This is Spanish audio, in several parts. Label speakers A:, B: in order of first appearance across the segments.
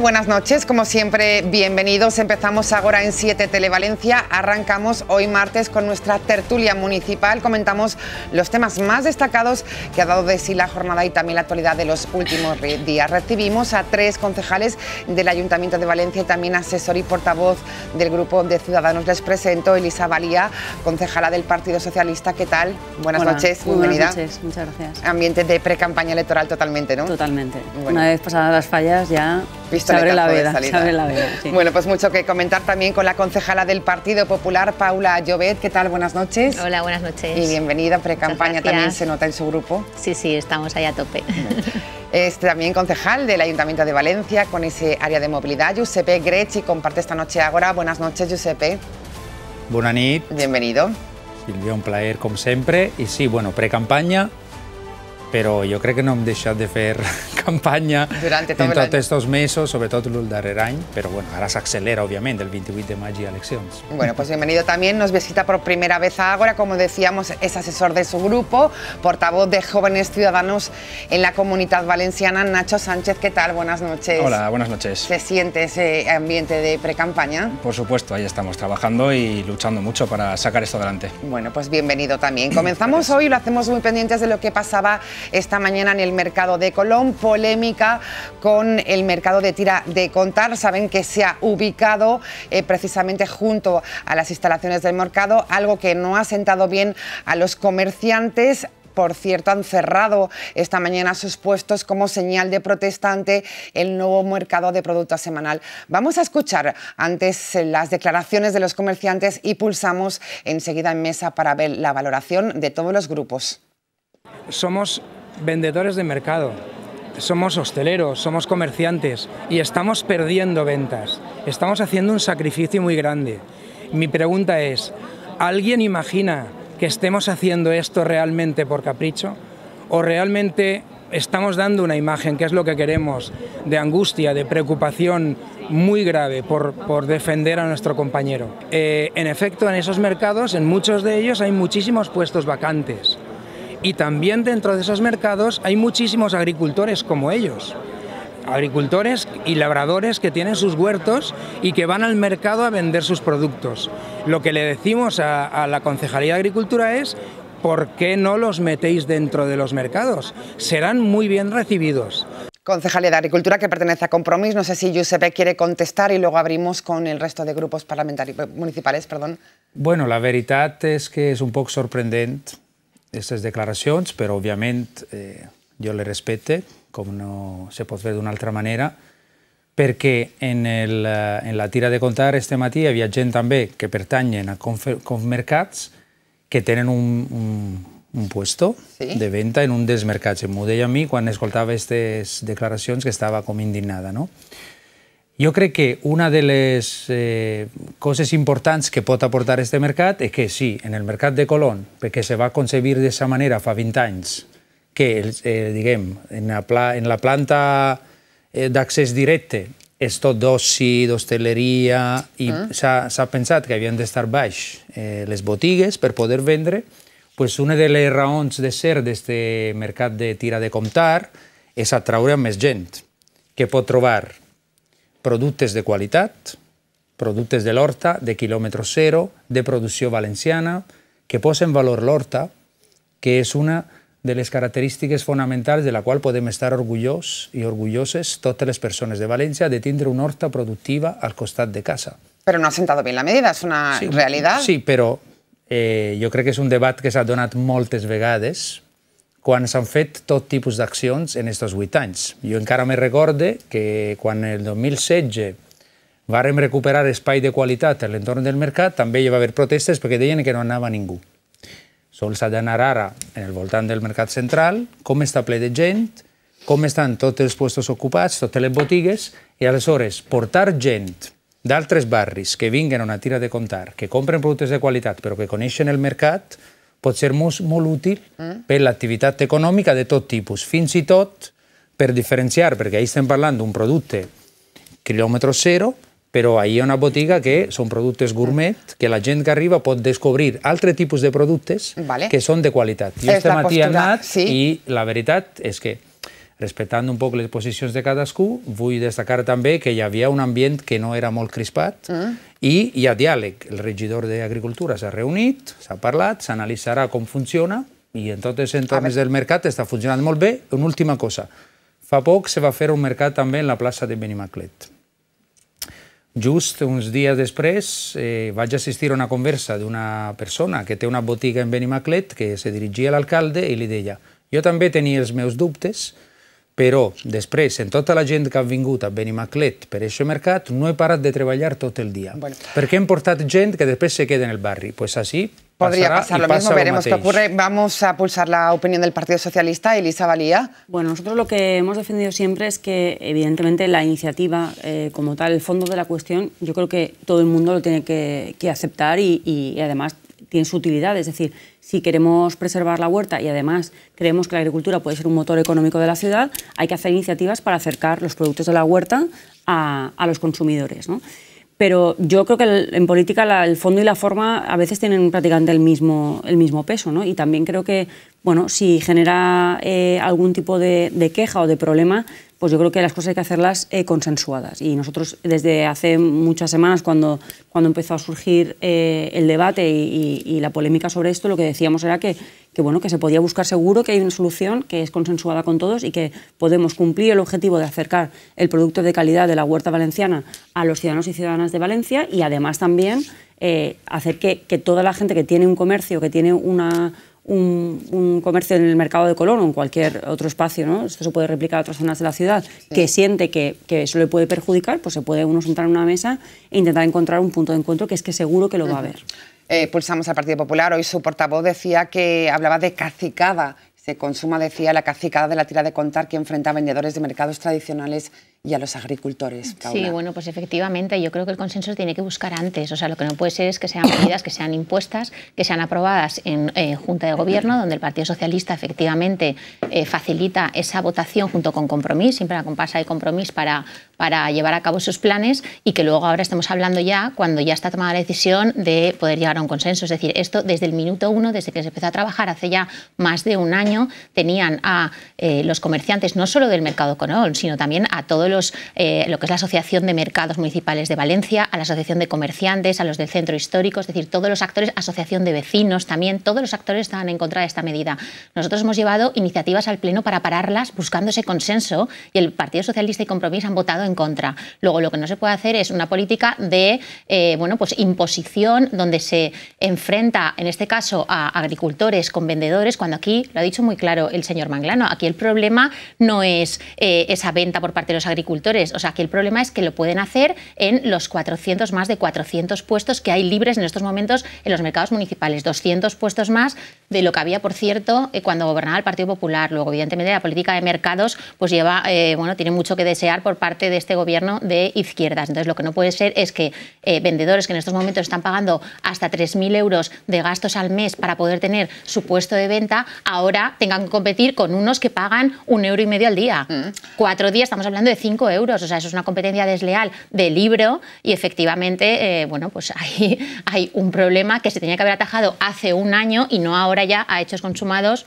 A: Buenas noches, como siempre, bienvenidos. Empezamos ahora en 7 Televalencia. Arrancamos hoy martes con nuestra tertulia municipal. Comentamos los temas más destacados que ha dado de sí la jornada y también la actualidad de los últimos días. Recibimos a tres concejales del Ayuntamiento de Valencia y también asesor y portavoz del Grupo de Ciudadanos. Les presento Elisa Valía, concejala del Partido Socialista. ¿Qué tal? Buenas noches, noches, muchas gracias. Ambiente de pre-campaña electoral totalmente, ¿no? Totalmente. Una vez pasadas las fallas ya la Bueno, pues mucho que comentar también con la concejala del Partido Popular, Paula Llobet. ¿Qué tal? Buenas noches. Hola, buenas noches. Y bienvenida. Precampaña también se nota en su grupo. Sí, sí, estamos ahí a tope. Es también concejal del Ayuntamiento de Valencia con ese área de movilidad, Giuseppe Grechi, comparte esta noche ahora. Buenas noches, Giuseppe.
B: Buenas noches. Bienvenido. Silvia, un placer, como siempre. Y sí, bueno, Precampaña, pero yo creo que no me dejas de hacer...
A: Durante
B: estos meses, sobre todo todo sobretot el darrer any, però bueno, ara s'accelera, el 28 de mayo y
A: Bueno, pues bienvenido también, nos visita por primera vez a Ágora, como decíamos, es asesor de su grupo, portavoz de Jóvenes Ciudadanos en la Comunidad Valenciana, Nacho Sánchez, ¿qué tal? Buenas noches. Hola, buenas noches. ¿Se siente ese ambiente de precampaña?
C: Por supuesto, ahí estamos trabajando y luchando mucho para sacar esto adelante.
A: Bueno, pues bienvenido también. Comenzamos hoy, lo hacemos muy pendientes de lo que pasaba esta mañana en el mercado de Colón, por polémica con el mercado de tira de contar. Saben que se ha ubicado eh, precisamente junto a las instalaciones del mercado, algo que no ha sentado bien a los comerciantes por cierto, han cerrado esta mañana sus puestos como señal de protestante el nuevo mercado de productos semanal. Vamos a escuchar antes eh, las declaraciones de los comerciantes y pulsamos enseguida en mesa para ver la valoración de todos los grupos.
D: Somos vendedores de mercado somos hosteleros, somos comerciantes y estamos perdiendo ventas. Estamos haciendo un sacrificio muy grande. Mi pregunta es, ¿alguien imagina que estemos haciendo esto realmente por capricho? ¿O realmente estamos dando una imagen, que es lo que queremos, de angustia, de preocupación muy grave por, defender a nuestro compañero? Eh, en efecto, en esos mercados, en muchos de ellos, hay muchísimos puestos vacantes. Y también dentro de esos mercados hay muchísimos agricultores como ellos agricultores y labradores que tienen sus huertos y que van al mercado a vender sus productos. Lo que le decimos a, la Concejalía de Agricultura es, ¿por qué no los metéis dentro de los mercados? Serán muy bien recibidos.
A: Concejalía de Agricultura que pertenece a Compromís. No sé si Giuseppe quiere contestar y luego abrimos con el resto de grupos parlamentarios municipales. Perdón.
B: Bueno, la verdad es que es un poco sorprendente. aquestes declaracions, però òbviament eh, jo les respecte, com no se pot fer d'una altra manera, perquè en, el, eh, en la tira de comptar este matí hi havia gent també que pertanyen a Confmercats que tenen un, un, un puesto sí. de venda en un dels mercats. M'ho deia a mi quan escoltava aquestes declaracions que estava com indignada. No? Jo crec que una de les eh, coses importants que pot aportar aquest mercat és que sí, en el mercat de Colón, perquè se va concebir d'aquesta manera fa 20 anys, que, eh, diguem, en la, pla, en la planta eh, d'accés directe és tot d'oci, d'hostaleria, i mm. s'ha pensat que havien d'estar baix eh, les botigues per poder vendre, pues una de les raons de ser d'aquest mercat de tira de comptar és atraure més gent que pot trobar productes de qualitat, productes de l'horta, de quilòmetre zero, de producció valenciana, que posen valor l'horta, que és una de les característiques fonamentals de la qual podem estar orgullós i orgulloses totes les persones de València de tindre una horta productiva al costat de casa.
A: Però no ha sentat bé la medida, és una sí, realitat. Sí,
B: però eh, jo crec que és un debat que s'ha donat moltes vegades, quan s'han fet tot tipus d'accions en aquests vuit anys. Jo encara me recorde que quan el 2016 vàrem recuperar espai de qualitat a l'entorn del mercat, també hi va haver protestes perquè deien que no anava ningú. Sols ha d'anar ara en el voltant del mercat central, com està ple de gent, com estan tots els llocs ocupats, totes les botigues, i aleshores portar gent d'altres barris que vinguin a una tira de comptar, que compren productes de qualitat però que coneixen el mercat, pot ser molt, molt útil mm. per l'activitat econòmica de tot tipus, fins i tot per diferenciar, perquè ahir estem parlant d'un producte quilòmetre zero, però ahir hi ha una botiga que són productes gourmet, que la gent que arriba pot descobrir altres tipus de productes vale. que són de qualitat. Jo aquest matí he anat sí. i la veritat és que respectant un poc les posicions de cadascú, vull destacar també que hi havia un ambient que no era molt crispat mm i hi ha diàleg. El regidor d'Agricultura s'ha reunit, s'ha parlat, s'analitzarà com funciona i en tots els entorns del mercat està funcionant molt bé. Una última cosa. Fa poc se va fer un mercat també en la plaça de Benimaclet. Just uns dies després eh, vaig assistir a una conversa d'una persona que té una botiga en Benimaclet que se dirigia a l'alcalde i li deia jo també tenia els meus dubtes, Pero después, en toda la gente que ha vingut a Benimaclet per mercat, no he parat de treballar todo el día. pero qué hem portat que después se queda en el barrio? Pues así Podría pasar lo mismo, veremos qué ocurre.
A: Vamos a pulsar la opinión del Partido Socialista. Elisa Valía.
E: Bueno, nosotros lo que hemos defendido siempre es que, evidentemente, la iniciativa eh, como tal, el fondo de la cuestión, yo creo que todo el mundo lo tiene que, aceptar y, además en su utilidad. Es decir, si queremos preservar la huerta y además creemos que la agricultura puede ser un motor económico de la ciudad, hay que hacer iniciativas para acercar los productos de la huerta a, los consumidores. Pero yo creo que en política el fondo y la forma a veces tienen prácticamente el mismo, el mismo peso. ¿no? Y también creo que bueno, si genera eh, algún tipo de queja o de problema, pues yo creo que las cosas hay que hacerlas eh, consensuadas. Y nosotros desde hace muchas semanas, cuando, cuando empezó a surgir eh, el debate y, la polémica sobre esto, lo que decíamos era que, bueno, que se podía buscar seguro, que hay una solución que es consensuada con todos y que podemos cumplir el objetivo de acercar el producto de calidad de la huerta valenciana a los ciudadanos y ciudadanas de Valencia y además también eh, hacer que, que toda la gente que tiene un comercio, que tiene una un, comercio en el mercado de Colón o en cualquier otro espacio, ¿no? esto se puede replicar a otras zonas de la ciudad, que siente que, eso le puede perjudicar, pues se puede uno sentar en una mesa e intentar encontrar un punto de encuentro que es que seguro que lo va a haber.
A: Eh, pulsamos al Partido Popular. Hoy su portavoz decía que hablaba de cacicada se consuma, decía, la cacicada de la tira de contar que enfrenta a vendedores de mercados tradicionales y a los agricultores. Sí, bueno,
F: pues efectivamente, yo creo que el consenso tiene que buscar antes. O sea, lo que no puede ser es que sean medidas que sean impuestas, que sean aprobadas en eh, Junta de Gobierno, donde el Partido Socialista efectivamente eh, facilita esa votación junto con Compromís, siempre la compasa de Compromís para, para llevar a cabo sus planes, y que luego ahora estamos hablando ya, cuando ya está tomada la decisión, de poder llegar a un consenso. Es decir, esto desde el minuto uno, desde que se empezó a trabajar hace ya más de un año tenían a eh, los comerciantes no solo del mercado Conol, sino también a todos los, eh, lo que es la Asociación de Mercados Municipales de Valencia, a la Asociación de Comerciantes, a los del Centro Histórico, es decir, todos los actores, Asociación de Vecinos también, todos los actores estaban en contra de esta medida. Nosotros hemos llevado iniciativas al Pleno para pararlas buscando ese consenso y el Partido Socialista y Compromís han votado en contra. Luego, lo que no se puede hacer es una política de eh, bueno, pues, imposición donde se enfrenta, en este caso, a agricultores con vendedores, cuando aquí, lo ha dicho muy claro el señor Manglano. Aquí el problema no es eh, esa venta por parte de los agricultores, o sea, aquí el problema es que lo pueden hacer en los 400, más de 400 puestos que hay libres en estos momentos en los mercados municipales, 200 puestos más de lo que había, por cierto, eh, cuando gobernaba el Partido Popular. Luego, evidentemente, la política de mercados pues lleva, eh, bueno, tiene mucho que desear por parte de este gobierno de izquierdas. Entonces, lo que no puede ser es que vendedores que en estos momentos están pagando hasta 3.000 euros de gastos al mes para poder tener su puesto de venta, ahora tengan que competir con unos que pagan un euro y medio al día. Mm. Cuatro días, estamos hablando de cinco euros. O sea, eso es una competencia desleal de libro y efectivamente, eh, bueno, pues ahí hay un problema que se tenía que haber atajado hace un año y no ahora ya a hechos consumados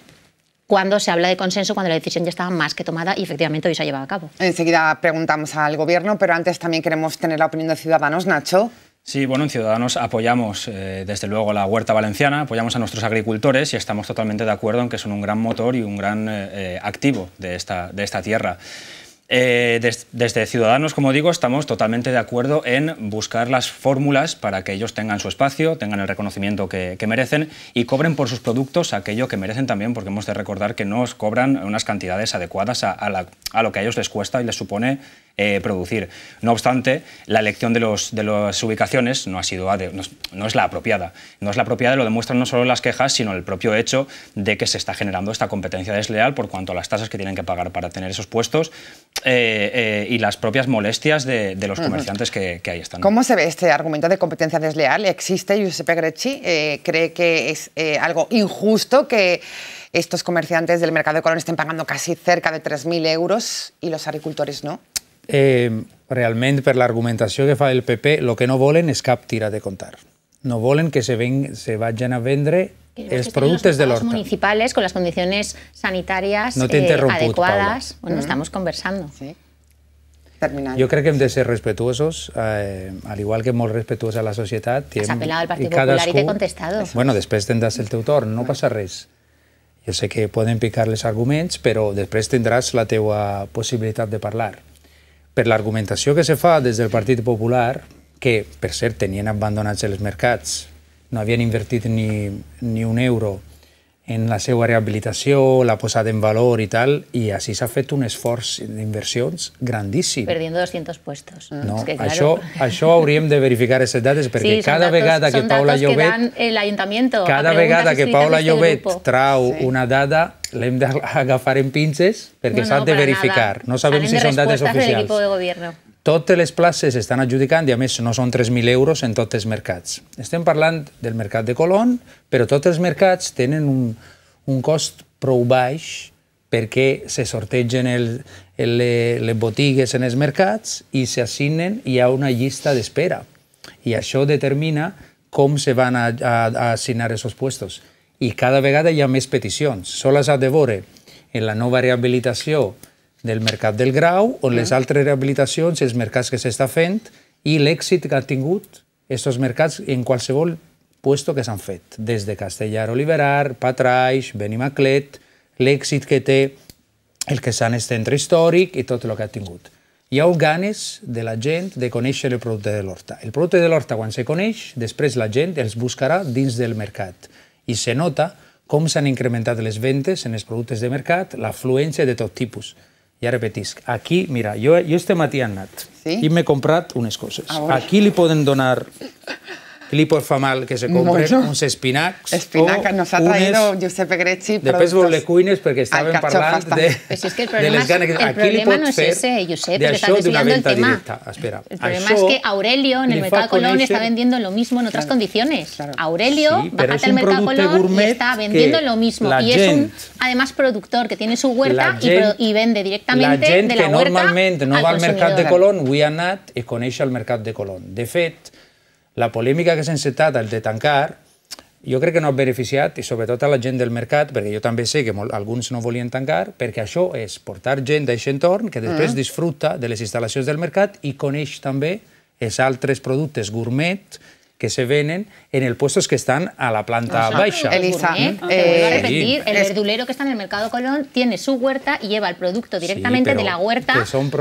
F: cuando se habla de consenso, cuando la decisión ya estaba más que tomada y efectivamente hoy se ha
A: llevado a cabo. Enseguida preguntamos al Gobierno, pero antes también queremos tener la opinión de Ciudadanos. Nacho.
C: Sí, bueno, en Ciudadanos apoyamos eh, desde luego la huerta valenciana, apoyamos a nuestros agricultores y estamos totalmente de acuerdo en que son un gran motor y un gran eh, eh, activo de esta, de esta tierra. Eh, desde Ciudadanos, como digo, estamos totalmente de acuerdo en buscar las fórmulas para que ellos tengan su espacio, tengan el reconocimiento que, merecen y cobren por sus productos aquello que merecen también, porque hemos de recordar que no cobran unas cantidades adecuadas a, lo que a ellos les cuesta y les supone eh, producir. No obstante, la elección de, las ubicaciones no, ha sido es la apropiada. No es la apropiada, lo demuestran no solo las quejas, sino el propio hecho de que se está generando esta competencia desleal por cuanto a las tasas que tienen que pagar para tener esos puestos eh, eh, y las propias molestias de, los comerciantes que, ahí están. ¿Cómo
A: se ve este argumento de competencia desleal? ¿Existe? Giuseppe Grecci eh, cree que es algo injusto que estos comerciantes del mercado de Colón estén pagando casi cerca de 3.000 euros y los agricultores no?
B: realmente, por la argumentación que fa el PP, lo que no volen es cap tira de contar. No volen que se, ven, se vayan a vender los productos de los
F: municipales con las condiciones sanitarias no eh, adecuadas, Paula. Bueno, mm. estamos conversando.
A: Sí. Terminant. Jo crec
B: que hem de ser respetuosos, eh, al igual que molt respetuós a la societat. Tiem, Has apel·lat al Partit i Popular i t'he contestado. Bueno, després tindràs el teu torn, no passa res. Jo sé que poden picar els arguments, però després tindràs la teua possibilitat de parlar. Per l'argumentació que se fa des del Partit Popular, que, per cert, tenien abandonats els mercats no havien invertit ni, ni un euro en la seva rehabilitació, la posada en valor i tal, i així s'ha fet un esforç d'inversions grandíssim.
F: Perdint 200 puestos. No, es que, claro. això,
B: això hauríem de verificar aquestes dates, perquè sí, cada datos, vegada que Paula Llobet...
F: Que cada vegada que Paula Llobet grupo.
B: trau sí. una dada, l'hem d'agafar en pinces, perquè no, s'ha de verificar. Nada. No sabem Anem si són dates oficials.
F: De
B: totes les places estan adjudicant i, a més, no són 3.000 euros en tots els mercats. Estem parlant del mercat de Colón, però tots els mercats tenen un, un cost prou baix perquè se sortegen el, el, les botigues en els mercats i s'assignen i hi ha una llista d'espera. I això determina com se van a, a, a assignar aquests puestos. I cada vegada hi ha més peticions. Soles a de veure en la nova rehabilitació del mercat del grau o les altres rehabilitacions, els mercats que s'està fent i l'èxit que ha tingut aquests mercats en qualsevol puesto que s'han fet, des de Castellar Oliverar, Patraix, Benimaclet, l'èxit que té el que s'han centre històric i tot el que ha tingut. Hi ha ganes de la gent de conèixer el producte de l'horta. El producte de l'horta, quan se coneix, després la gent els buscarà dins del mercat. I se nota com s'han incrementat les ventes en els productes de mercat, l'afluència de tot tipus ja repetisc, aquí, mira, jo, jo este matí he anat sí? i m'he comprat unes coses. Aquí li poden donar cliporfamal que se compren, un uns espinacs... Espinaca, nos ha traído Josep
A: Giuseppe Grecci Després vos
B: le cuines de, pues el problema,
A: de les ganes... El problema no
B: es ese,
F: Josep, que estàs desviando el tema. Directa.
B: Espera, el problema es que
F: Aurelio en el Mercado Colón está vendiendo lo mismo en otras condiciones. Aurelio, sí, bájate al Mercado Colón y está vendiendo lo mismo. Y es un, además, productor que tiene su huerta y, vende directamente de la huerta La gent que normalmente no va al mercado de Colón,
B: avui ha anat i coneix el Mercat de Colón. De fet, la polèmica que s'ha encetat al de tancar, jo crec que no ha beneficiat, i sobretot a la gent del mercat, perquè jo també sé que molt, alguns no volien tancar, perquè això és portar gent d'aquest entorn que després mm. disfruta de les instal·lacions del mercat i coneix també els altres productes gourmet que se venen en els puestos que estan a la planta eh, o sea, baixa. Elisa, ¿Eh? eh,
F: el verdulero que està en el mercado Colón tiene su huerta y lleva el producto directamente sí, de la huerta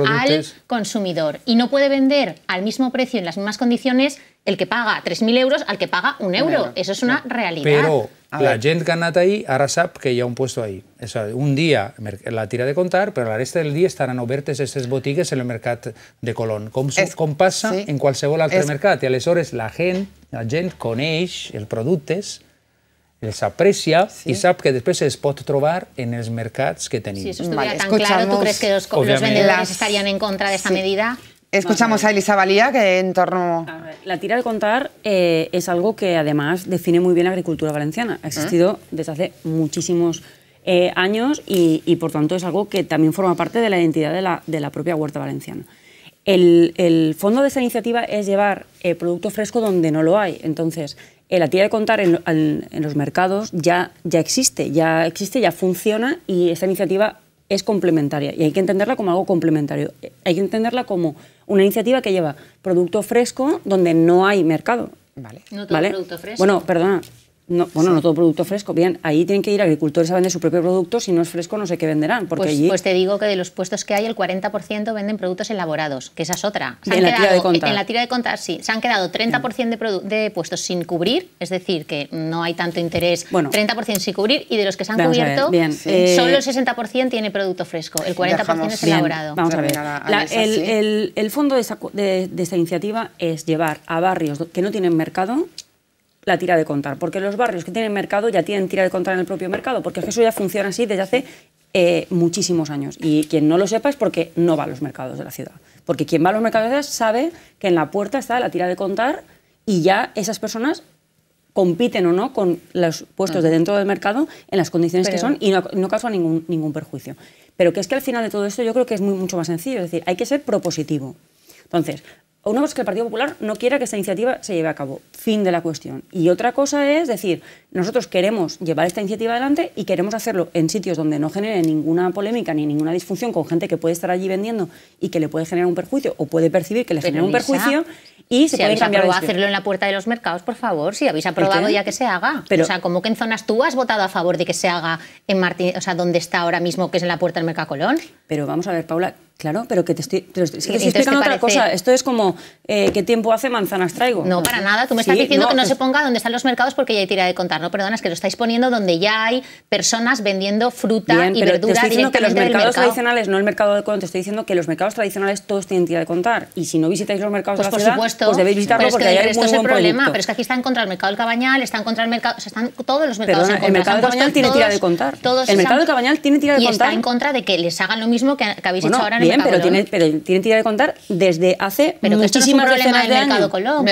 F: al consumidor y no puede vender al mismo precio en las mismas condiciones el que paga 3.000 euros al que paga un euro. Claro, Eso es una claro. realidad. Pero la
B: gent que ha anat ahir ara sap que hi ha un puesto ahí. És a dir, un dia la tira de comptar, però la resta del dia estaran obertes aquestes botigues en el mercat de Colón, com, es, com passa sí. en qualsevol altre es... mercat. I aleshores la gent, la gent coneix els productes, els aprecia sí. i sap que després es pot trobar en els mercats que tenim. Si sí, eso estuviera
A: vale, tan claro, ¿tú crees que los, los vendedores estarían en contra de esta sí. medida? Escuchamos a, Elisa Valía, que en torno...
E: la tira de contar eh, es algo que además define muy bien la agricultura valenciana. Ha ¿Mm? existido desde hace muchísimos eh, años y, por tanto es algo que también forma parte de la identidad de la, de la propia huerta valenciana. El, fondo de esta iniciativa es llevar eh, producto fresco donde no lo hay. Entonces, la tira de contar en, los mercados ya, ya existe, ya existe, ya funciona y esta iniciativa es complementaria y hay que entenderla como algo complementario. Hay que entenderla como una iniciativa que lleva producto fresco donde no hay mercado. Vale,
F: no todo ¿vale? producto fresco. Bueno,
E: perdona, no, bueno, no todo producto fresco. Bien, ahí tienen que ir agricultores a vender su propio producto. Si no es fresco, no sé qué venderán. Porque pues, pues
F: te digo que de los puestos que hay, el 40% venden productos elaborados, que esa es otra. en, la tira de en la tira de contar, sí. Se han quedado 30% de, de, puestos sin cubrir, es decir, que no hay tanto interés. Bueno, 30% sin cubrir y de los que se han cubierto, eh, solo el 60% tiene producto fresco, el 40% es elaborado. vamos a ver.
E: el, fondo de de esta iniciativa es llevar a barrios que no tienen mercado la tira de contar, porque los barrios que tienen mercado ya tienen tira de contar en el propio mercado, porque eso ya funciona así desde hace eh, muchísimos años. Y quien no lo sepa es porque no va a los mercados de la ciudad. Porque quien va a los mercados de la ciudad sabe que en la puerta está la tira de contar y ya esas personas compiten o no con los puestos de dentro del mercado en las condiciones que son y no, causa causan ningún, ningún perjuicio. Pero que es que al final de todo esto yo creo que es muy, mucho más sencillo, es decir, hay que ser propositivo. Entonces, una cosa es que el Partido Popular no quiera que esta iniciativa se lleve a cabo. Fin de la cuestión. Y otra cosa es decir, nosotros queremos llevar esta iniciativa adelante y queremos hacerlo en sitios donde no genere ninguna polémica ni ninguna disfunción con gente que puede estar allí vendiendo y que le puede generar un perjuicio o puede percibir que le genera un perjuicio. Y si habéis aprobado hacerlo
F: en la puerta de los mercados, por favor, si habéis aprobado ya que se haga. Pero, o sea, como que en zonas tú has votado a favor de que se haga en Martín, o sea, donde está ahora mismo, que es en la puerta del Mercacolón. Pero vamos a ver, Paula,
E: Claro, pero que te estoy, explicando otra cosa. Esto es como, eh, ¿qué tiempo hace manzanas traigo? No, para mm. nada. Tú me estás diciendo que no pues se
F: ponga donde están los mercados porque ya hay tira de contar. No, perdona, es que lo estáis poniendo donde ya hay personas vendiendo fruta y verdura te estoy diciendo que los mercados
E: tradicionales, no el mercado de contar, te estoy diciendo que los mercados tradicionales todos tienen tira de contar. Y si no visitáis los mercados de pues la por supuesto, pues debéis visitarlo porque hay esto es problema. Pero
F: es que aquí está en contra el mercado del Cabañal, en contra el mercado, o sea, están todos los mercados en contra. El mercado del Cabañal tiene tira de contar. El mercado del Cabañal tiene tira de contar. Y está en contra de que les hagan lo mismo que habéis hecho ahora en bien, pero tienen
E: pero tiene que contar desde hace pero muchísimas que esto no es un problema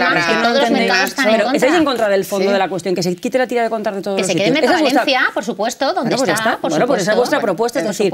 E: de mercado pero Estáis en contra del fondo de la cuestión, que se quite la tira de contar de todos que los Que se quede Mercado Valencia,
F: por supuesto, donde pues está, está, bueno, pues esa es vuestra propuesta, es decir,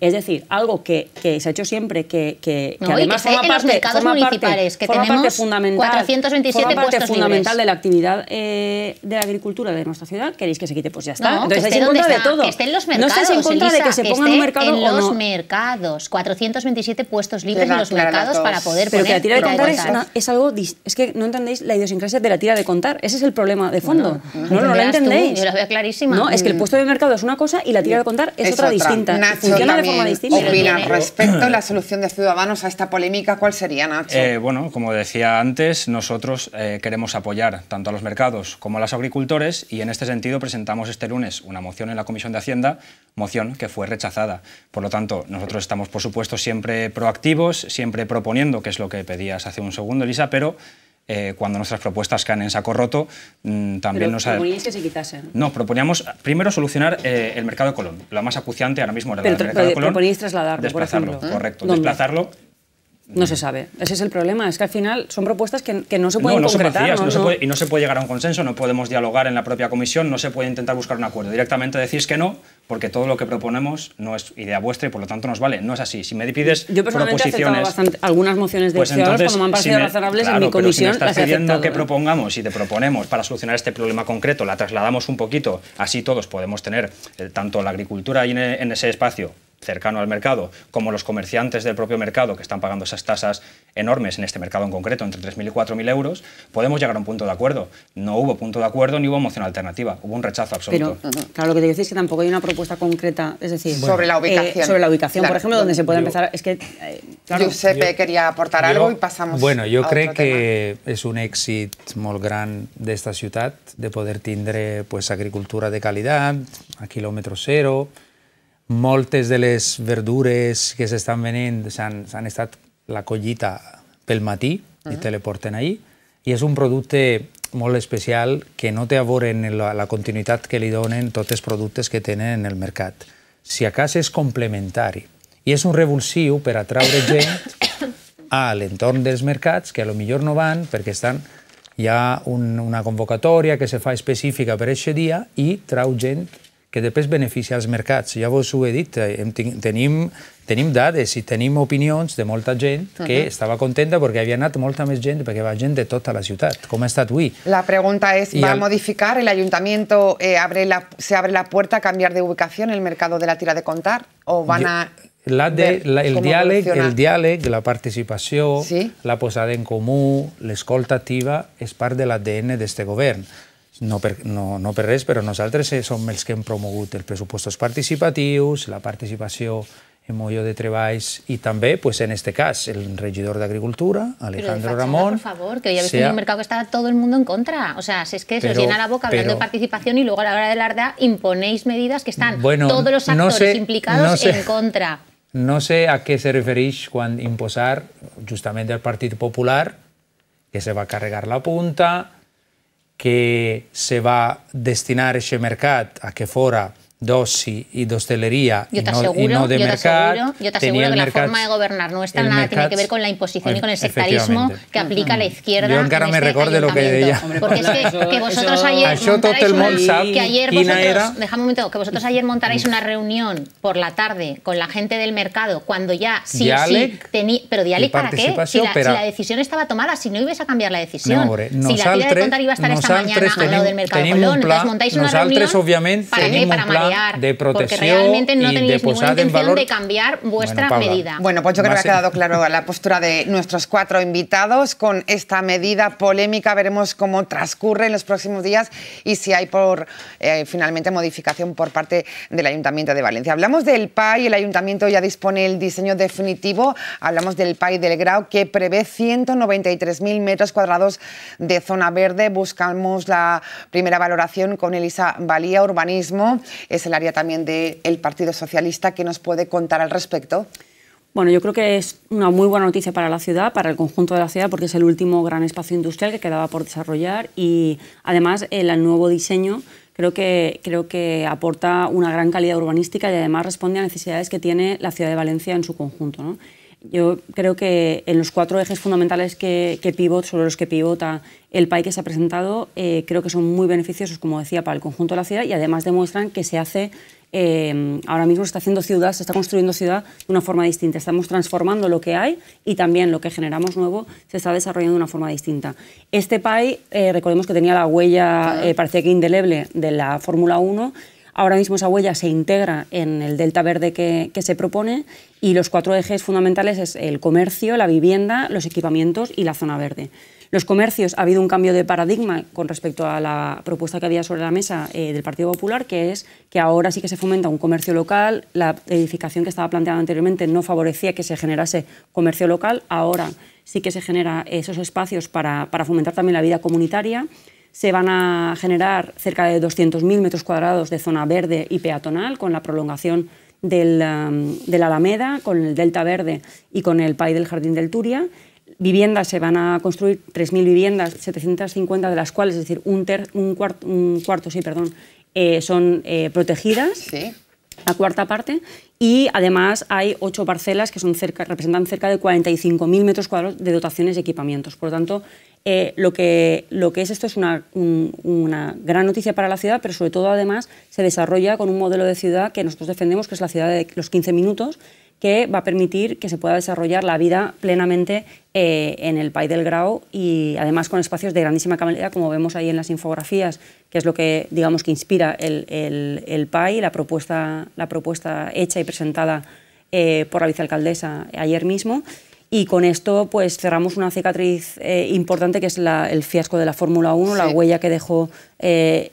E: es, decir, algo que, que, se ha hecho siempre, que, que, no, además forma en parte, los mercados municipales, que tenemos parte fundamental, 427 forma parte fundamental de la actividad eh, de la agricultura de nuestra ciudad, queréis que se quite, pues ya está. Entonces, estáis en contra de todo. Que estén los mercados, No estáis en contra de que se ponga un mercado en los
F: mercados.
E: 427 puestos libres en los mercados para poder Pero que la tira de contar es, algo... Es que no entendéis la idiosincrasia de la tira de contar. Ese es el problema de fondo. No, no, no, entendéis. yo veo clarísima. No, es que el mm. puesto de mercado es una cosa y la tira de contar es, otra, distinta. Nacho Funciona de forma distinta. Opina respecto
A: a la solución de Ciudadanos a esta polémica, ¿cuál sería, Nacho? Eh,
C: bueno, como decía antes, nosotros eh, queremos apoyar tanto a los mercados como a los agricultores y en este sentido presentamos este lunes una moción en la Comisión de Hacienda moción que fue rechazada. Por lo tanto, nosotros estamos, por supuesto, siempre proactivos, siempre proponiendo, que es lo que pedías hace un segundo, Elisa, pero eh, cuando nuestras propuestas caen en saco roto, mm, también Pero nos... proponíais
E: que se quitasen.
C: No, proponíamos primero solucionar eh, el mercado de Colón. lo más acuciante ahora mismo era el mercado de Colón. proponíais trasladarlo, Desplazarlo, por ejemplo. correcto. Desplazarlo
E: no se sabe. Ese es el problema. Es que al final son propuestas que, no se pueden no, concretar. no, se puede,
C: y no se puede llegar a un consenso, no podemos dialogar en la propia comisión, no se puede intentar buscar un acuerdo. Directamente decís que no, porque todo lo que proponemos no es idea vuestra y por lo tanto nos vale. No es así. Si me pides Yo personalmente proposiciones,
E: algunas mociones de pues entonces, me han parecido razonables en mi comisión. Pero si me estás pidiendo que
C: propongamos y te proponemos para solucionar este problema concreto, la trasladamos un poquito, así todos podemos tener eh, tanto la agricultura e-, en ese espacio cercano al mercado, como los comerciantes del propio mercado que están pagando esas tasas enormes en este mercado en concreto, entre 3.000 y 4.000 euros, podemos llegar a un punto de acuerdo. No hubo punto de acuerdo ni hubo moción alternativa, hubo un rechazo absoluto.
E: Pero, claro, lo que te decís es que tampoco hay una propuesta concreta, es decir, sobre la eh, ubicación. sobre la ubicación, por ejemplo, donde se puede empezar. Es que, eh, quería aportar algo y pasamos.
B: Bueno, yo creo que es un éxito muy grande de esta ciudad de poder tindre pues, agricultura de calidad, a kilómetro cero. moltes de les verdures que s'estan venent s'han estat la collita pel matí uh -huh. i te le porten ahir. I és un producte molt especial que no té a veure en la, la continuïtat que li donen tots els productes que tenen en el mercat. Si a cas és complementari i és un revulsiu per atraure gent a l'entorn dels mercats que a lo millor no van perquè estan hi ha un, una convocatòria que se fa específica per aquest dia i trau gent que després beneficia els mercats. Ja vos ho he dit, eh, tenim, tenim dades i tenim opinions de molta gent que uh -huh. estava contenta perquè havia anat molta més gent, perquè va gent de tota la ciutat, com ha estat avui.
A: La pregunta és, I va el... modificar el eh, abre la, se abre la puerta a canviar de en el mercat de la tira de contar? ¿O van a... a...?
B: La de, la, el, diàleg, el diàleg, la participació, sí? la posada en comú, l'escolta activa, és part de l'ADN d'este govern. no, no, no per res, nosaltres eh, els que hem promogut els pressupostos participatius, la participació en mollo de treballs y també, pues, en este caso, el regidor de Agricultura, Alejandro Ramón... por
F: favor, que hoy habéis tenido un mercado que estaba todo el mundo en contra. O sea, si es que se llena la boca hablando de participación y luego a la hora de la verdad imponéis medidas que están todos los actores implicados en contra.
B: No sé a qué se referís cuando imposar justamente al Partido Popular, que se va a cargar la punta, que se va destinar aquest mercat a que fora dos y dos telería y, no, de yo te mercado. yo te aseguro que la forma de
F: gobernar no está nada tiene que ver con la imposición y con el sectarismo que aplica la izquierda. Yo encara me este recuerde lo que
B: ella. Porque es que, vosotros ayer. que ayer vosotros,
F: un momento, que vosotros ayer montarais una reunión por la tarde con la gente del mercado cuando ya sí, sí tení, Pero Dialec para qué? Si la, decisión estaba tomada, si no ibas a cambiar la decisión. si la tira de contar iba a estar esta mañana al lado del mercado Colón, entonces montáis una reunión. obviamente,
B: ¿Para qué? Para de protección porque realmente no tenéis ninguna intención valor... de
A: cambiar vuestra medida. Bueno, pues yo creo que ha quedado claro la postura de nuestros cuatro invitados con esta medida polémica. Veremos cómo transcurre en los próximos días y si hay por eh, finalmente modificación por parte del Ayuntamiento de Valencia. Hablamos del PAI, el Ayuntamiento ya dispone el diseño definitivo. Hablamos del PAI del Grau que prevé 193.000 metros cuadrados de zona verde. Buscamos la primera valoración con Elisa Valía, Urbanismo el área también del Partido Socialista. ¿Qué nos puede contar al respecto?
E: Bueno, yo creo que es una muy buena noticia para la ciudad, para el conjunto de la ciudad, porque es el último gran espacio industrial que quedaba por desarrollar y además el nuevo diseño creo que, creo que aporta una gran calidad urbanística y además responde a necesidades que tiene la ciudad de Valencia en su conjunto. ¿no? yo creo que en los cuatro ejes fundamentales que, sobre los que pivota el PAI que se ha presentado, eh, creo que son muy beneficiosos, como decía, para el conjunto de la ciudad y además demuestran que se hace, eh, ahora mismo se está haciendo ciudad, se está construyendo ciudad de una forma distinta. Estamos transformando lo que hay y también lo que generamos nuevo se está desarrollando de una forma distinta. Este PAI, eh, recordemos que tenía la huella, parecía que indeleble, de la Fórmula 1 Ahora mismo esa huella se integra en el delta verde que, se propone y los cuatro ejes fundamentales es el comercio, la vivienda, los equipamientos y la zona verde los comercios ha habido un cambio de paradigma con respecto a la propuesta que había sobre la mesa eh, del Partido Popular, que es que ahora sí que se fomenta un comercio local. La edificación que estaba planteada anteriormente no favorecía que se generase comercio local. Ahora sí que se generan esos espacios para fomentar también la vida comunitaria se van a generar cerca de 200.000 metros cuadrados de zona verde y peatonal con la prolongación del, um, de la Alameda, con el Delta Verde y con el PAI del Jardín del Turia. Viviendas, se van a construir 3.000 viviendas, 750 de las cuales, es decir, un, un, un cuarto sí, perdón, eh, son eh, protegidas. La cuarta parte, y además hay ocho parcelas que son cerca, representan cerca de 45.000 metros cuadrados de dotaciones y equipamientos. Por lo tanto, eh, lo, que, lo que es esto es una, gran noticia para la ciudad, pero sobre todo además se desarrolla con un modelo de ciudad que nosotros defendemos, que es la ciudad de los 15 minutos, que va a permitir que se pueda desarrollar la vida plenamente eh, en el País del Grau y además con espacios de grandísima calidad, como vemos ahí en las infografías, que es lo que digamos que inspira el, el, PAI, la propuesta, la propuesta hecha y presentada eh, por la vicealcaldesa ayer mismo. Y con esto pues cerramos una cicatriz eh, importante que es el fiasco de la Fórmula 1, la huella que dejó eh,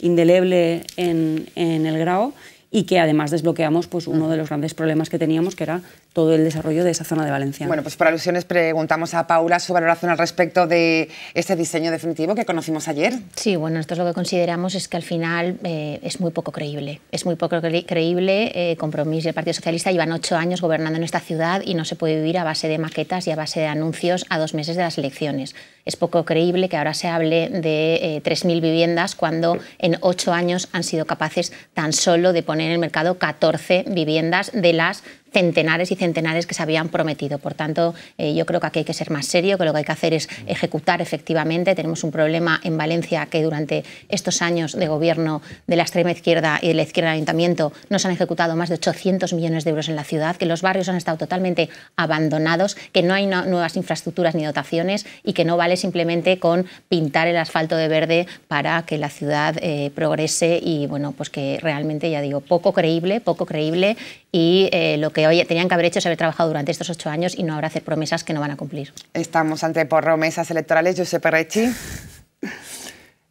E: indeleble en, el grado y que además desbloqueamos pues, uno de los grandes problemas que teníamos, que era todo el desarrollo de esa zona de Valencia. Bueno, pues por alusiones preguntamos a Paula su valoración al respecto de
A: este diseño definitivo que conocimos ayer.
F: Sí, bueno, esto es lo que consideramos es que al final eh, es muy poco creíble. Es muy poco creíble. Eh, compromiso y Partido Socialista llevan ocho años gobernando en esta ciudad y no se puede vivir a base de maquetas y a base de anuncios a dos meses de las elecciones. Es poco creíble que ahora se hable de 3.000 eh, viviendas cuando en ocho años han sido capaces tan solo de poner en el mercado 14 viviendas de las centenares y centenares que se habían prometido. Por tanto, eh, yo creo que aquí hay que ser más serio, que lo que hay que hacer es ejecutar efectivamente. Tenemos un problema en Valencia que durante estos años de gobierno de la extrema izquierda y de la izquierda del ayuntamiento no se han ejecutado más de 800 millones de euros en la ciudad, que los barrios han estado totalmente abandonados, que no hay nuevas infraestructuras ni dotaciones y que no vale simplemente con pintar el asfalto de verde para que la ciudad eh, progrese y bueno, pues que realmente, ya digo, poco creíble, poco creíble y eh, lo que hoy tenían que haber hecho es haber trabajado durante estos ocho años y no ahora hacer promesas que no van a cumplir.
A: Estamos ante promesas electorales, Josep Rechi.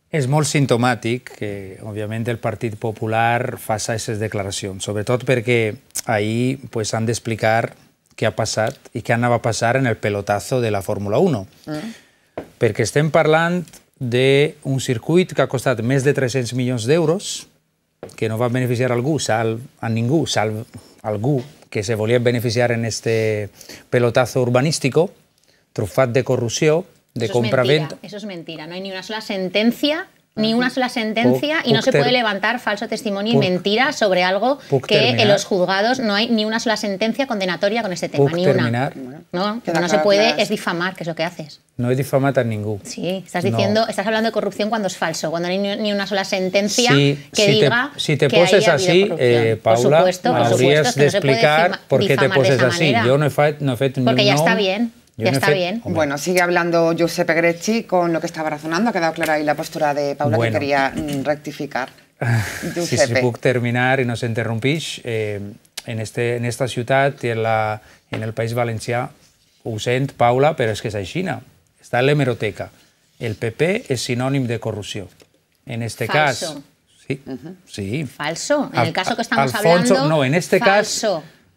B: És molt sintomàtic que, òbviament, el Partit Popular faça aquestes declaracions, sobretot perquè ahir pues, han d'explicar què ha passat i què anava a passar en el pelotazo de la Fórmula 1. Mm. Perquè estem parlant d'un circuit que ha costat més de 300 milions d'euros, que no va beneficiar a algú, sal, a ningú, salvo algú que se volia beneficiar en este pelotazo urbanístico, trufat de corrupció, de compra-venta...
F: Eso es mentira, no hay ni una sola sentencia ni una sola sentencia y no se puede levantar falso testimonio y mentira sobre algo que en los juzgados no hay ni una sola sentencia condenatoria con ese tema, ni una. No, no, no se puede es difamar, que es lo que haces.
B: No es difamar ningún. Sí,
F: estás diciendo, estás hablando de corrupción cuando es falso, cuando no hay ni una sola sentencia que si diga te, si te
B: poses así, eh, Paula, por de explicar por qué te poses así. Yo no he, Porque ya está bien.
A: Ya está bien. Bueno, sigue hablando Giuseppe Grecci con lo que estaba razonando. Ha quedado clara ahí la postura de Paula bueno. que quería mm, rectificar. Giuseppe. Si, si puc
B: terminar i no s'interrompix, eh, en, este, en esta ciutat i en, la, en el País Valencià, ho sent, Paula, però és que és així. Està en l'hemeroteca. El PP és sinònim de corrupció. En este Falso. cas... Sí, uh -huh. sí.
F: Falso. En el caso que estamos Alfonso, hablando... No, en este falso. caso...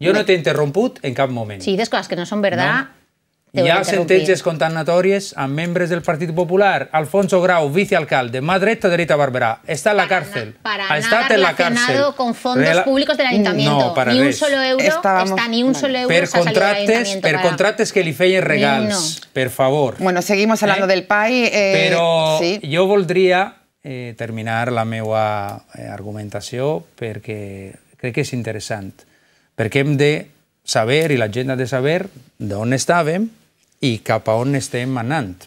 B: Jo no t'he interromput en cap moment.
F: Sí, des coses que no són verdad... No. Hi ha sentències
B: condemnatòries amb membres del Partit Popular. Alfonso Grau, vicealcalde, mà dreta, Rita Barberà. Està en la cárcel. Para ha estat en la cárcel. con fondos Rela... públicos del ayuntamiento. No, para ni un res. solo
A: euro Estábamos... ni un solo euro per Ayuntamiento. per para...
B: contractes que li feien regals, no. per favor.
A: Bueno, seguimos hablando eh? del PAI. Eh... Però sí.
B: jo voldria eh, terminar la meva eh, argumentació perquè crec que és interessant perquè hem de saber, i la gent ha de saber, d'on estàvem i cap a on estem anant.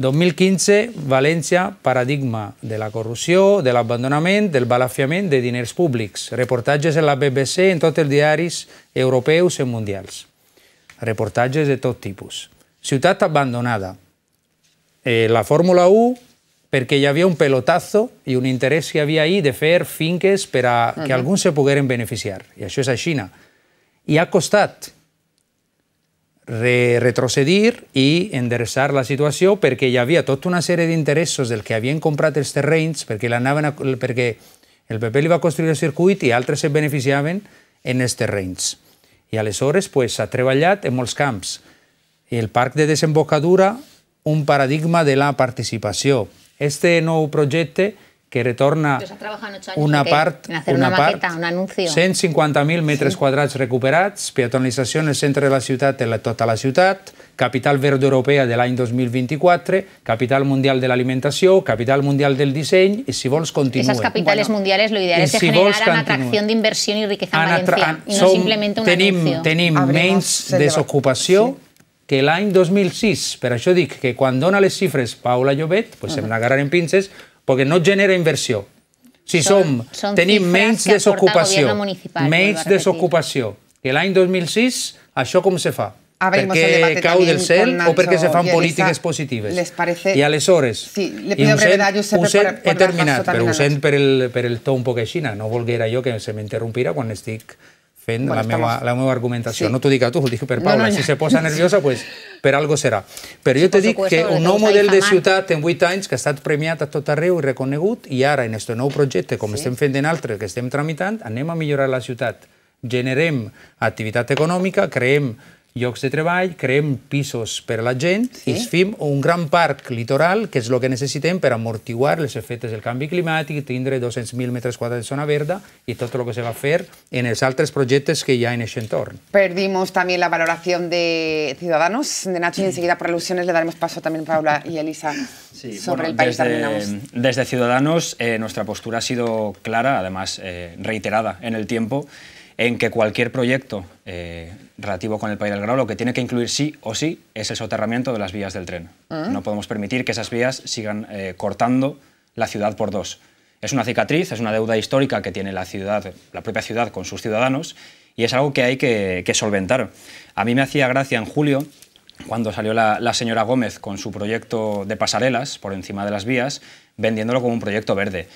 B: 2015, València, paradigma de la corrupció, de l'abandonament, del balafiament de diners públics. Reportatges en la BBC, en tots els diaris europeus i mundials. Reportatges de tot tipus. Ciutat abandonada. Eh, la Fórmula 1 perquè hi havia un pelotazo i un interès que hi havia ahir de fer finques per a que alguns se pogueren beneficiar. I això és a Xina. I ha costat retrocedir i enderçar la situació perquè hi havia tota una sèrie d'interessos del que havien comprat els terrenys perquè, a, perquè el PP li va construir el circuit i altres es beneficiaven en els terrenys. I aleshores s'ha pues, treballat en molts camps. el parc de desembocadura, un paradigma de la participació Este nou projecte que retorna
F: una part, una part, 150.000
B: metres quadrats recuperats, peatonalització en el centre de la ciutat i tota la ciutat, capital verd europea de l'any 2024, capital mundial de l'alimentació, capital mundial del disseny, i si vols continuar... Esas capitales
F: bueno, mundiales, lo ideal és si una generaran atracció d'inversió i riqueza en Valencia, i no simplement un tenim, anuncio. Tenim
B: menys desocupació, sí que l'any 2006, per això dic que quan dona les xifres Paula Llobet, pues uh -huh. hem d'agarrar en pinces, perquè no genera inversió. Si són, som, són tenim menys desocupació, menys desocupació que l'any 2006, això com se fa? Abrimos ah, perquè cau del cel o perquè se fan polítiques esa, positives.
A: Les parece... I aleshores... Sí, le pido brevedad, Josep, per, per he terminat, però ho sent
B: per el, per el to un poc així, no volguera jo que se m'interrompira quan estic fent bueno, la, meva, la meva argumentació. Sí. No t'ho dic a tu, ho dic per Paula. No, no, ja. Si se posa nerviosa, pues, per algo serà. Però jo sí, te dic que un nou model de ciutat en 8 anys que ha estat premiat a tot arreu i reconegut i ara en aquest nou projecte, com sí. estem fent en altres que estem tramitant, anem a millorar la ciutat. Generem activitat econòmica, creem llocs de treball, creem pisos per la gent ...y i un gran parc litoral, que és lo que necesiten per amortiguar ...los efectes del canvi climàtic, tindre 200.000 metres quadrats de zona verda i tot lo que se va fer en els altres projectes que hi en aquest entorn.
A: Perdimos también la valoración de Ciudadanos, de Nacho, y enseguida por alusiones le daremos paso también Paula y Elisa sobre el país. Desde,
C: desde Ciudadanos eh, nuestra postura ha sido clara, además eh, reiterada en el tiempo, en que cualquier proyecto eh, relativo con el País del Grau lo que tiene que incluir sí o sí es el soterramiento de las vías del tren. Mm. No podemos permitir que esas vías sigan eh, cortando la ciudad por dos. Es una cicatriz, es una deuda histórica que tiene la ciudad, la propia ciudad con sus ciudadanos y es algo que hay que, solventar. A mí me hacía gracia en julio cuando salió la, señora Gómez con su proyecto de pasarelas por encima de las vías, vendiéndolo como un proyecto verde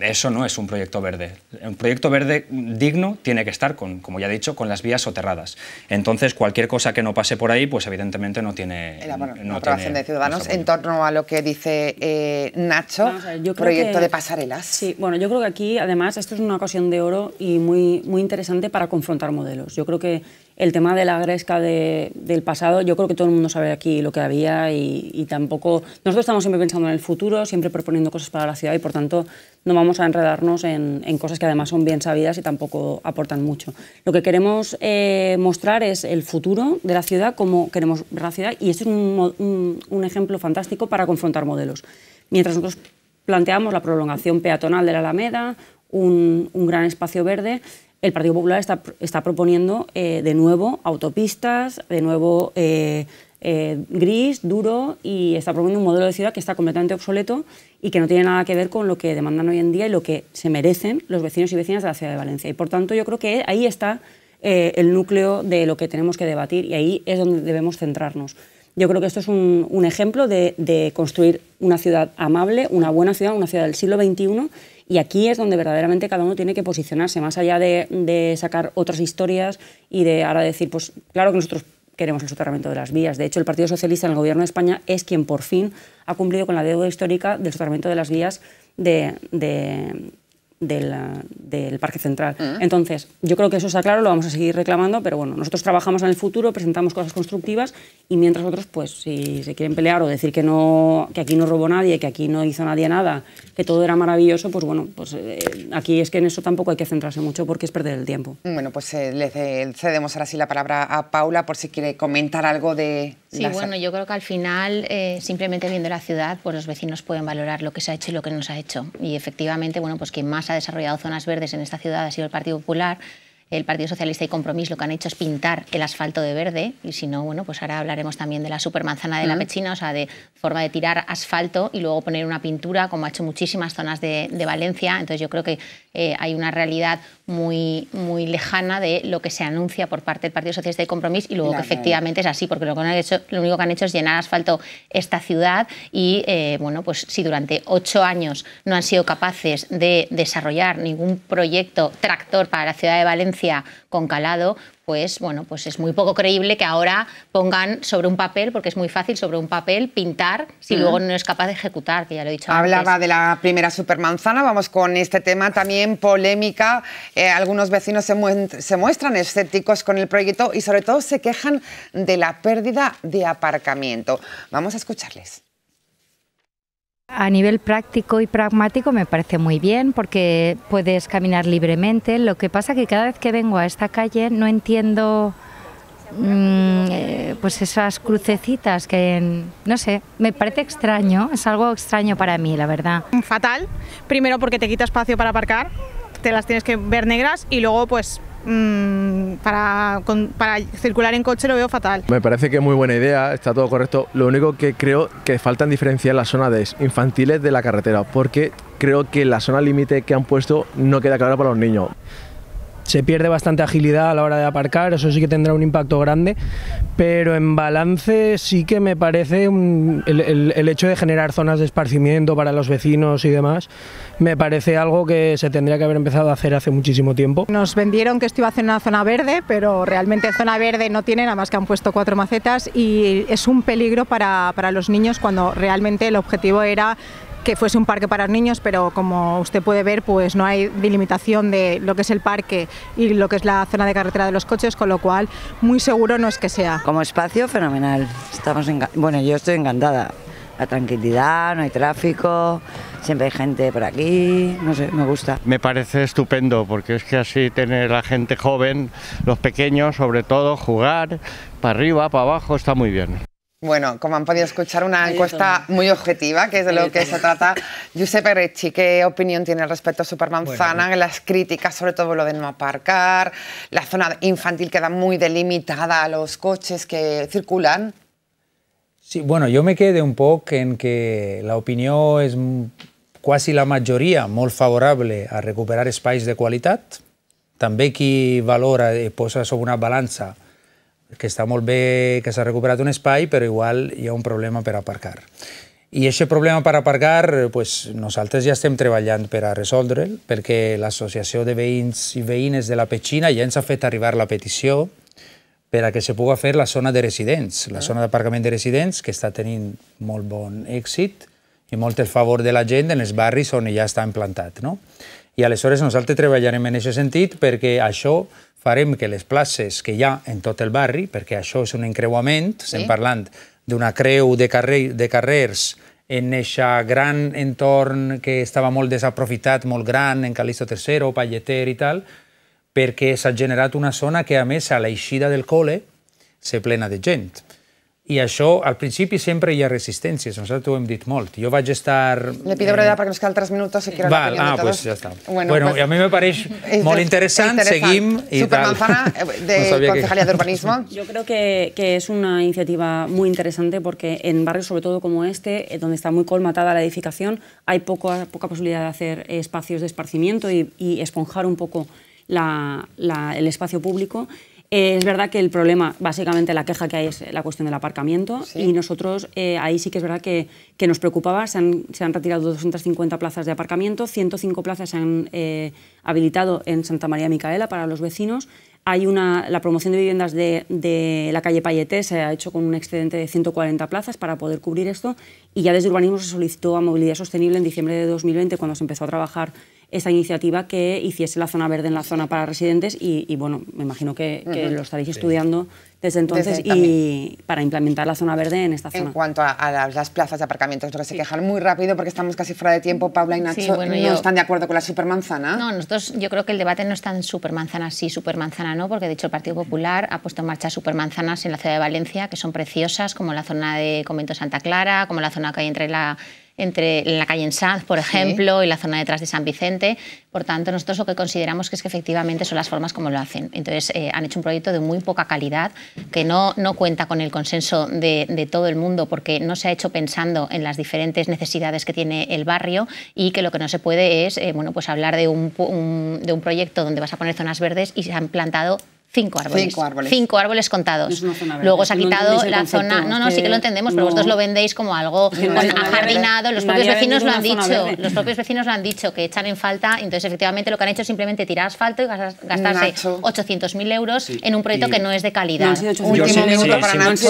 C: eso no es un proyecto verde. Un proyecto verde digno tiene que estar, con, como ya he dicho, con las vías soterradas. Entonces, cualquier cosa que no pase por ahí, pues evidentemente no tiene...
A: La, aprobación de Ciudadanos en torno a lo que dice eh,
E: Nacho, proyecto de pasarelas. Sí, bueno, yo creo que aquí, además, esto es una ocasión de oro y muy, muy interesante para confrontar modelos. Yo creo que el tema de la gresca del pasado, yo creo que todo el mundo sabe aquí lo que había y, tampoco... Nosotros estamos siempre pensando en el futuro, siempre proponiendo cosas para la ciudad y por tanto no vamos a enredarnos en, cosas que además son bien sabidas y tampoco aportan mucho. Lo que queremos eh, mostrar es el futuro de la ciudad, cómo queremos ver la ciudad y este es un, ejemplo fantástico para confrontar modelos. Mientras nosotros planteamos la prolongación peatonal de la Alameda, un gran espacio verde, el Partido Popular está, proponiendo eh, de nuevo autopistas, de nuevo eh, eh, gris, duro, y está proponiendo un modelo de ciudad que está completamente obsoleto y que no tiene nada que ver con lo que demandan hoy en día y lo que se merecen los vecinos y vecinas de la ciudad de Valencia. Y por tanto yo creo que ahí está el núcleo de lo que tenemos que debatir y ahí es donde debemos centrarnos. Yo creo que esto es un, ejemplo de construir una ciudad amable, una buena ciudad, una ciudad del siglo XXI y aquí es donde verdaderamente cada uno tiene que posicionarse, más allá de, sacar otras historias y de ahora decir, pues claro que nosotros queremos el soterramiento de las vías. De hecho, el Partido Socialista en el Gobierno de España es quien por fin ha cumplido con la deuda histórica del soterramiento de las vías de del, del Parque Central. Mm. Entonces, yo creo que eso está claro, lo vamos a seguir reclamando, pero bueno, nosotros trabajamos en el futuro, presentamos cosas constructivas y mientras otros, pues si se quieren pelear o decir que, no, que aquí no robó nadie, que aquí no hizo nadie nada, que todo era maravilloso, pues bueno, pues eh, aquí es que en eso tampoco hay que centrarse mucho porque es perder el tiempo.
A: Bueno, pues eh, le cedemos ahora sí la palabra a Paula por si quiere comentar algo de... Sí, bueno,
F: yo creo que al final, eh, simplemente viendo la ciudad, pues los vecinos pueden valorar lo que se ha hecho y lo que no se ha hecho. Y efectivamente, bueno, pues quien más ha desarrollado zonas verdes en esta ciudad ha sido el Partido Popular, el Partido Socialista y Compromís lo que han hecho es pintar el asfalto de verde y si no, bueno, pues ahora hablaremos también de la supermanzana de la Mechina o sea, de forma de tirar asfalto y luego poner una pintura, como ha hecho muchísimas zonas de Valencia. Entonces yo creo que eh, hay una realidad muy, muy lejana de lo que se anuncia por parte del Partido Socialista de Compromís y luego que efectivamente es así, porque lo, único que han hecho es llenar asfalto esta ciudad y, eh, bueno, pues si durante ocho años no han sido capaces de desarrollar ningún proyecto tractor para la ciudad de Valencia con calado, pues bueno, pues es muy poco creíble que ahora pongan
A: sobre un papel, porque es muy fácil sobre un papel pintar si luego mm. no es capaz de ejecutar, que ya lo he dicho Hablaba de la primera supermanzana, vamos con este tema también polémica. Eh, algunos vecinos se, muestran escépticos con el proyecto y sobre todo se quejan de la pérdida de aparcamiento. Vamos a escucharles. A nivel
F: práctico y pragmático me parece muy bien porque puedes caminar libremente. Lo que pasa que cada vez que vengo a esta calle no entiendo mm, eh, pues esas crucecitas que no sé, me parece extraño, es algo extraño para mí, la verdad. Fatal. Primero porque te quita espacio para aparcar, te las tienes que ver negras y luego pues Mm, para, circular en coche lo veo fatal.
E: Me parece que es muy
D: buena idea, está todo correcto. Lo único que creo que faltan diferenciar las zonas infantiles de la carretera, porque creo que la zona límite que han puesto no queda clara para los niños se pierde bastante agilidad a la hora de aparcar, eso sí que tendrá un impacto grande, pero en balance sí que me parece el, hecho de generar zonas de esparcimiento para los vecinos y demás, me parece algo que se tendría que haber empezado a hacer hace muchísimo tiempo. Nos
F: vendieron que esto iba a ser una zona verde, pero realmente zona verde no tiene, nada más que han puesto cuatro macetas y es un peligro para, para los niños cuando realmente el objetivo era que fuese un parque para niños, pero como usted puede ver, pues no hay delimitación de lo que es el parque y lo que es la zona de carretera de los coches, con lo cual muy seguro no es que sea.
E: Como espacio fenomenal. Estamos bueno, yo estoy encantada. La tranquilidad, no hay tráfico, siempre hay gente por aquí, no sé, me gusta.
B: Me parece estupendo porque es que así tener
C: la gente joven, los pequeños sobre todo, jugar para arriba, para abajo, está muy bien.
A: Bueno, como han podido escuchar, una encuesta muy objetiva, que es de lo que se trata. Giuseppe Ricci, ¿qué opinión tiene al respecto a Supermanzana? Bueno. Las críticas, sobre todo lo de no aparcar, la zona infantil queda muy delimitada a los coches que circulan.
B: Sí, bueno, yo me quedé un poco en que la opinión es quasi la majoria molt favorable a recuperar espais de qualitat. També qui valora i eh, posa sobre una balança que està molt bé que s'ha recuperat un espai, però igual hi ha un problema per aparcar. I aquest problema per aparcar, pues, nosaltres ja estem treballant per a resoldre'l, perquè l'Associació de Veïns i Veïnes de la Petxina ja ens ha fet arribar la petició per a que se pugui fer la zona de residents, la ah. zona d'aparcament de residents, que està tenint molt bon èxit i molt el favor de la gent en els barris on ja està implantat. No? I aleshores nosaltres treballarem en aquest sentit perquè això farem que les places que hi ha en tot el barri, perquè això és un encreuament, sí. estem parlant d'una creu de, carrer, de carrers en aquest gran entorn que estava molt desaprofitat, molt gran, en Calisto III, Palleter i tal, perquè s'ha generat una zona que, a més, a l'eixida del col·le, se plena de gent. I això, al principi, sempre hi ha resistències. Nosaltres ho hem dit molt. Jo vaig estar... Le pido brevedad, eh...
E: perquè ens quedan tres minutos i quiero la ah, Pues ya
B: está. Bueno, bueno pues... a mi me pareix molt interessant. Seguim i Supermanzana,
E: tal. Eh, de no Concejalía que... de Urbanismo. Yo creo que, que es una iniciativa muy interesante porque en barrios, sobre todo como este, eh, donde está muy colmatada la edificación, hay poca, poca posibilidad de hacer espacios de esparcimiento y, y esponjar un poco la, la, el espacio público. Eh, es verdad que el problema, básicamente la queja que hay es la cuestión del aparcamiento y nosotros eh, ahí sí que es verdad que, nos preocupaba, se han, retirado 250 plazas de aparcamiento, 105 plazas se han eh, habilitado en Santa María Micaela para los vecinos. Hay una, la promoción de viviendas de, la calle Payeté se ha hecho con un excedente de 140 plazas para poder cubrir esto y ya desde urbanismo se solicitó a movilidad sostenible en diciembre de 2020 cuando se empezó a trabajar esa iniciativa que hiciese la zona verde en la zona para residentes y, bueno, me imagino que, lo estaréis estudiando desde entonces y para implementar la zona verde en esta zona. En cuanto a, las plazas de aparcamiento, que se quejan muy rápido porque estamos casi fuera de
A: tiempo, Paula y Nacho no están
F: de acuerdo con la supermanzana. No, nosotros yo creo que el debate no es tan supermanzana sí, supermanzana no, porque de hecho el Partido Popular ha puesto en marcha supermanzanas en la ciudad de Valencia que son preciosas, como la zona de Convento Santa Clara, como la zona que hay entre la entre la calle en por ejemplo, y la zona detrás de San Vicente. Por tanto, nosotros lo que consideramos que es que efectivamente son las formas como lo hacen. Entonces, eh, han hecho un proyecto de muy poca calidad, que no, no cuenta con el consenso de, todo el mundo, porque no se ha hecho pensando en las diferentes necesidades que tiene el barrio y que lo que no se puede es eh, bueno, pues hablar de de un proyecto donde vas a poner zonas verdes y se han plantado Cinco árboles. Cinco árboles. contados. Luego se ha quitado la zona. No, no, sí que lo entendemos, pero vosotros lo vendéis como algo ajardinado. Los propios vecinos lo han dicho. Los propios vecinos lo han dicho que echan en falta. Entonces, efectivamente, lo que han hecho es simplemente tirar asfalto y gastarse 800.000 euros en un proyecto que no es de calidad. Último minuto para nada euros.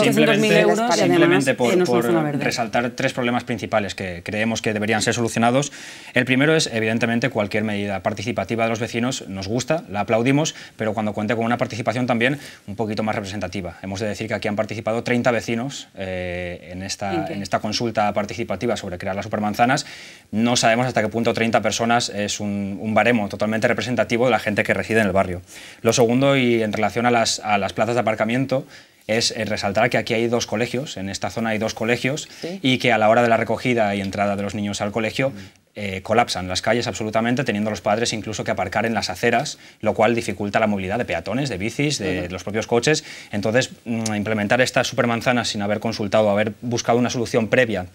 F: Simplemente eh, por, por
C: resaltar tres problemas principales que creemos que deberían ser solucionados. El primero es, evidentemente, cualquier medida participativa de los vecinos nos gusta, la aplaudimos, pero cuando cuente con una participación participación también un poquito más representativa. Hemos de decir que aquí han participado 30 vecinos eh, en, esta, en esta consulta participativa sobre crear las supermanzanas. No sabemos hasta qué punto 30 personas es un, baremo totalmente representativo de la gente que reside en el barrio. Lo segundo, y en relación a a las plazas de aparcamiento, es eh, resaltar que aquí hay dos colegios, en esta zona hay dos colegios, y que a la hora de la recogida y entrada de los niños al colegio mm. eh, colapsan las calles absolutamente, teniendo los padres incluso que aparcar en las aceras, lo cual dificulta la movilidad de peatones, de bicis, de los propios coches. Entonces, mm, implementar estas supermanzana sin haber consultado, haber buscado una solución previa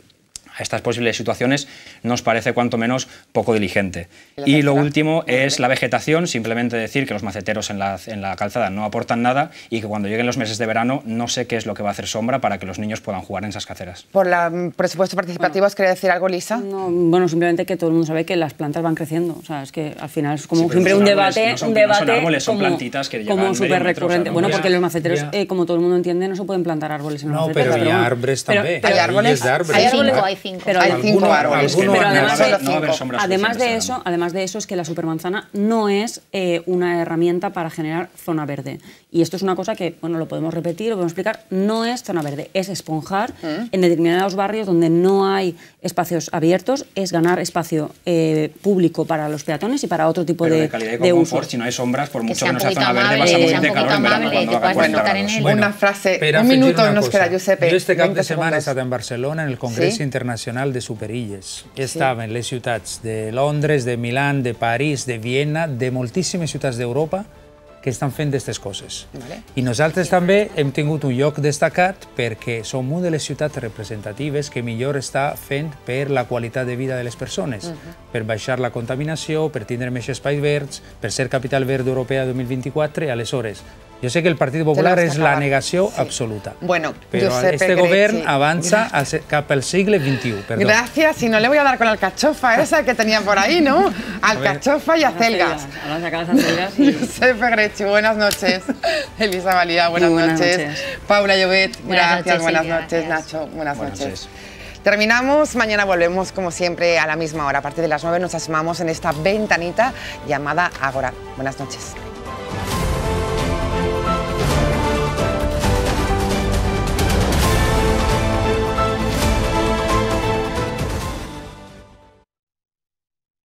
C: estas posibles situaciones nos parece cuanto menos poco diligente. Y lo último es la vegetación, simplemente decir que los maceteros en la, en la calzada no aportan nada y que cuando lleguen los meses de verano no sé qué es lo que va a hacer sombra para que los niños puedan jugar en esas caceras.
E: Por el mm, presupuesto participativo, ¿os ¿quería decir algo, Lisa? bueno, simplemente que todo el mundo sabe que las plantas van creciendo, o sea, es que al final es como siempre un debate, no son, un debate como, plantitas que como súper recurrente. bueno, porque los maceteros, eh, como todo el mundo entiende, no se pueden plantar árboles en los no, Pero, hay árboles también. Hay árboles, hay árboles, pero hay cinco además, de, eso, además de eso es que la supermanzana no es eh, una herramienta para generar zona verde. Y esto es una cosa que, bueno, lo podemos repetir, lo podemos explicar, no es zona verde, es esponjar mm. en determinados barrios donde no hay espacios abiertos, es ganar espacio eh, público para los peatones y para otro tipo de, de, calidad y confort, Si no
C: hay sombras, por mucho que, no
E: sea zona verde, vas a morir de calor en verano una frase, un minuto nos queda, Giuseppe.
B: Yo este cap de semana he en Barcelona, en el Congreso Internacional Internacional de Superilles. Sí. Estaven les ciutats de Londres, de Milán, de París, de Viena, de moltíssimes ciutats d'Europa que estan fent aquestes coses. Vale. I nosaltres sí. també hem tingut un lloc destacat perquè som una de les ciutats representatives que millor està fent per la qualitat de vida de les persones, uh mhm. -huh. per baixar la contaminació, per tindre més espais verds, per ser capital verd europea 2024, aleshores Yo sé que el Partido Popular es la negación absoluta.
A: Bueno, Pero este gobierno avanza
B: a el sigle siglo XXI.
A: Gracias, y no le voy a dar con la alcachofa esa que tenía por ahí, ¿no? Alcachofa y acelgas. Ahora sacamos Grechi, buenas noches. Elisa Valía, buenas, noches. Paula Llobet, buenas gracias, noches, buenas noches. Nacho, buenas, noches. Terminamos, mañana volvemos como siempre a la misma hora. A partir de las 9 nos asomamos en esta ventanita llamada Ágora. Buenas noches.